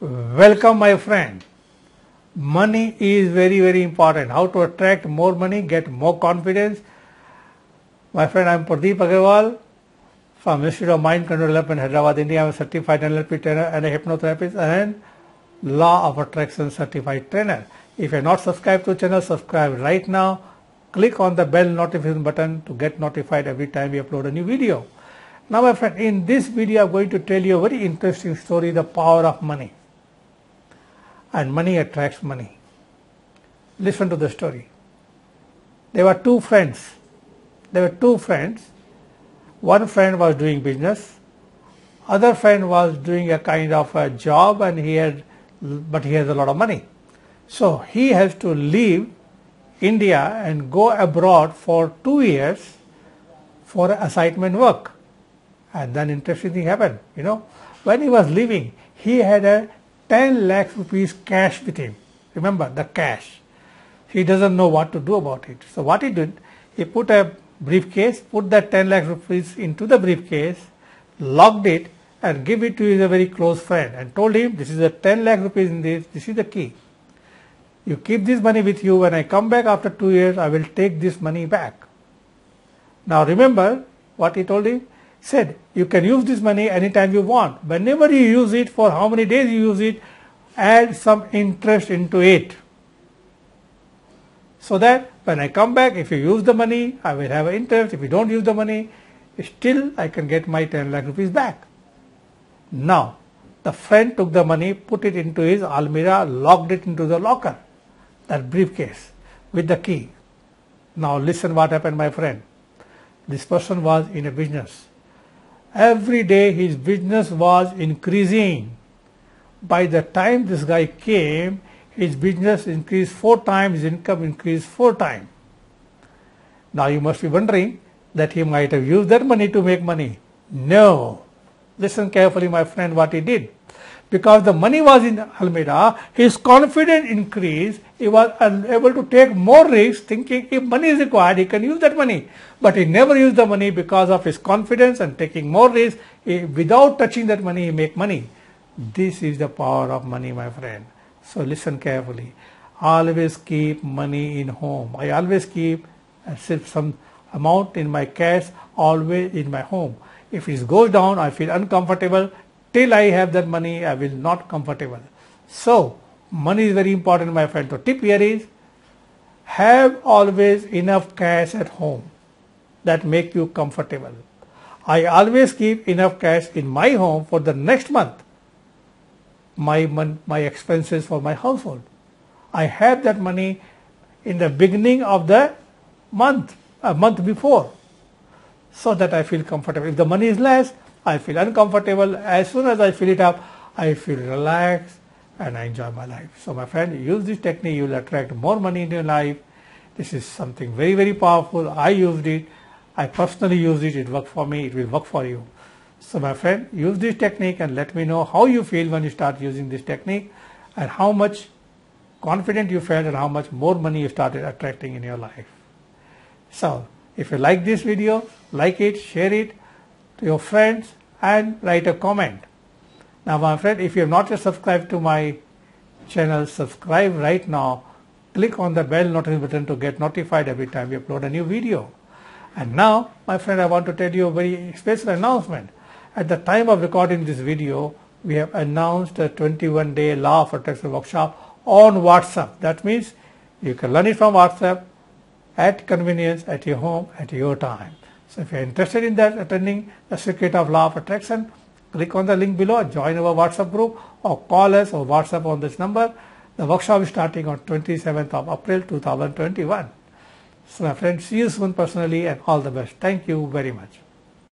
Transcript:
Welcome, my friend. Money is very, very important. How to attract more money, get more confidence. My friend, I'm Pradeep Agarwal from Institute of Mind Control Development, Hyderabad, India. I'm a certified NLP trainer and a hypnotherapist and Law of Attraction certified trainer. If you're not subscribed to the channel, subscribe right now. Click on the bell notification button to get notified every time we upload a new video. Now my friend, in this video I'm going to tell you a very interesting story, the power of money and money attracts money. Listen to the story. There were two friends. There were two friends. One friend was doing business. Other friend was doing a kind of a job and he had, but he has a lot of money. So he has to leave India and go abroad for two years for assignment work. And then interesting thing happened, you know. When he was leaving, he had a 10 lakhs rupees cash with him. Remember the cash. He doesn't know what to do about it. So what he did, he put a briefcase, put that 10 lakhs rupees into the briefcase, locked it and give it to his very close friend and told him this is a 10 lakh rupees in this, this is the key. You keep this money with you when I come back after two years I will take this money back. Now remember what he told him? said you can use this money anytime you want. Whenever you use it, for how many days you use it, add some interest into it. So that when I come back, if you use the money, I will have interest. If you don't use the money, still I can get my 10 lakh rupees back. Now, the friend took the money, put it into his almirah, locked it into the locker, that briefcase with the key. Now listen what happened, my friend. This person was in a business. Every day his business was increasing. By the time this guy came, his business increased four times, his income increased four times. Now you must be wondering that he might have used that money to make money. No. Listen carefully, my friend, what he did because the money was in Almeida, his confidence increased. He was able to take more risks, thinking if money is required, he can use that money. But he never used the money because of his confidence and taking more risks. without touching that money, he make money. This is the power of money, my friend. So listen carefully. Always keep money in home. I always keep some amount in my cash, always in my home. If it goes down, I feel uncomfortable till I have that money, I will not comfortable. So, money is very important, my friend. So, tip here is have always enough cash at home that make you comfortable. I always keep enough cash in my home for the next month. My mon- my expenses for my household. I have that money in the beginning of the month, a month before, so that I feel comfortable. If the money is less, I feel uncomfortable. As soon as I fill it up, I feel relaxed and I enjoy my life. So my friend, use this technique. You will attract more money in your life. This is something very, very powerful. I used it. I personally used it. It worked for me. It will work for you. So my friend, use this technique and let me know how you feel when you start using this technique and how much confident you felt and how much more money you started attracting in your life. So if you like this video, like it, share it to your friends and write a comment. Now my friend, if you have not yet subscribed to my channel, subscribe right now. Click on the bell notification button to get notified every time we upload a new video. And now, my friend, I want to tell you a very special announcement. At the time of recording this video, we have announced a 21-day Law for Attraction workshop on WhatsApp. That means you can learn it from WhatsApp at convenience, at your home, at your time. So if you are interested in that attending the circuit of law of attraction, click on the link below, join our WhatsApp group or call us or WhatsApp on this number. The workshop is starting on 27th of April 2021. So my friends, see you soon personally and all the best. Thank you very much.